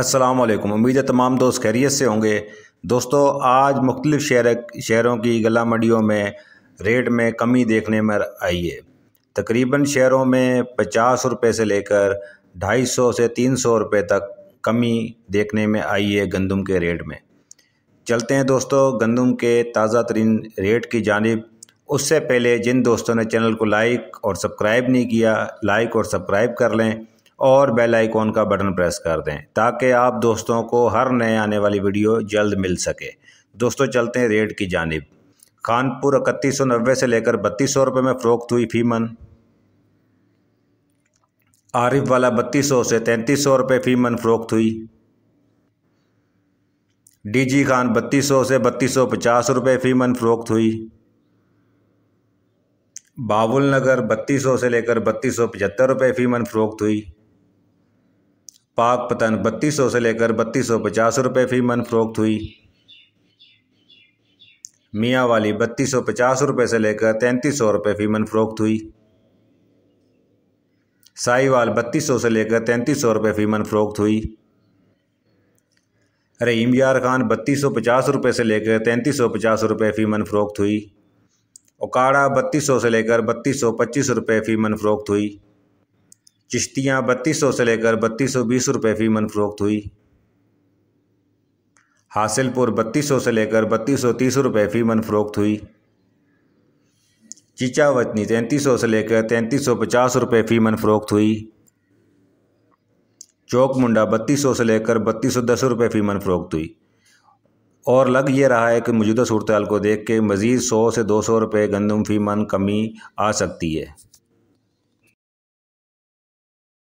अस्सलाम वालेकुम उम्मीद है तमाम दोस्त खैरियत से होंगे दोस्तों आज मुख्तलिफ़ शहर शहरों की गला मंडियों में रेट में कमी देखने में आई है तकरीबन शहरों में पचास रुपये से लेकर ढाई सौ से तीन सौ रुपये तक कमी देखने में आई है गंदम के रेट में चलते हैं दोस्तों गंदम के ताज़ा तरीन रेट की जानब उससे पहले जिन दोस्तों ने चैनल को लाइक और सब्सक्राइब नहीं किया लाइक और सब्सक्राइब कर लें और बेल आइकॉन का बटन प्रेस कर दें ताकि आप दोस्तों को हर नए आने वाली वीडियो जल्द मिल सके दोस्तों चलते हैं रेट की जानब खानपुर इकतीस सौ नब्बे से लेकर बत्तीस सौ रुपये में फ़रोख्त हुई फीमन आरिफ वाला बत्तीस सौ से तैंतीस सौ रुपये फीमन फ़रोख्त हुई डीजी खान बत्तीस सौ से बत्तीस सौ पचास रुपये फ़ीमन फ़रोख्त हुई बाबुल नगर बत्तीस सौ से लेकर बत्तीस सौ पचहत्तर रुपये फ़ीमन फ़रोख्त हुई पाक पतन बत्तीस सौ से लेकर बत्तीस सौ पचास रुपये फी मन फरोख्त हुई मियाँ वाली बत्तीस सौ पचास रुपये से लेकर तैंतीस सौ रुपये फी मन फरोख्त हुई साईवाल बत्तीस सौ से लेकर तैंतीस सौ रुपये फी मन फरोख्त हुई रहीम यार खान बत्तीस सौ पचास रुपये से लेकर तैंतीस सौ पचास रुपये फ़ी मन फरोख्त हुई ओकाड़ा बत्तीस सौ से लेकर बत्तीस सौ पच्चीस रुपये फ़ी मन फरोख्त हुई चिश्तियाँ बत्तीस सौ से लेकर बत्तीस सौ बीस रुपये फ़ी फ़रोख्त हुई हासिलपुर बत्तीस सौ से लेकर बत्तीस सौ तीस रुपये फ़ी मनफरोख्त हुई चीचावचनी तैंतीस सौ से लेकर तैंतीस सौ पचास रुपये फ़ी फ़रोख्त हुई चौक मुंडा बत्तीस सौ से लेकर बत्तीस सौ दस रुपये फ़ी फ़रोख्त हुई और लग ये रहा है कि मौजूदा सूरत को देख के मज़ीद सौ से दो सौ रुपये गंदम फ़ी मन कमी आ सकती है